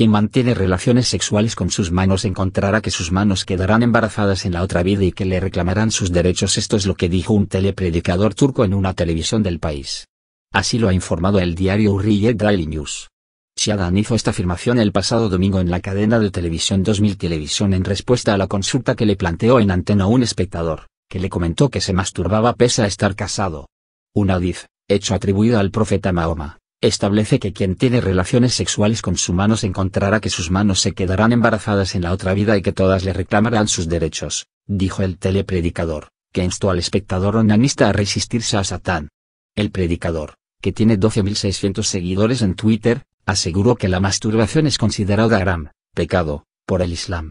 Quien mantiene relaciones sexuales con sus manos encontrará que sus manos quedarán embarazadas en la otra vida y que le reclamarán sus derechos. Esto es lo que dijo un telepredicador turco en una televisión del país. Así lo ha informado el diario Hurriyet Daily News. Shadan hizo esta afirmación el pasado domingo en la cadena de televisión 2000 Televisión en respuesta a la consulta que le planteó en antena un espectador, que le comentó que se masturbaba pese a estar casado. Un adif, hecho atribuido al profeta Mahoma establece que quien tiene relaciones sexuales con mano manos encontrará que sus manos se quedarán embarazadas en la otra vida y que todas le reclamarán sus derechos, dijo el telepredicador, que instó al espectador onanista a resistirse a Satán. El predicador, que tiene 12.600 seguidores en Twitter, aseguró que la masturbación es considerada haram, pecado por el Islam.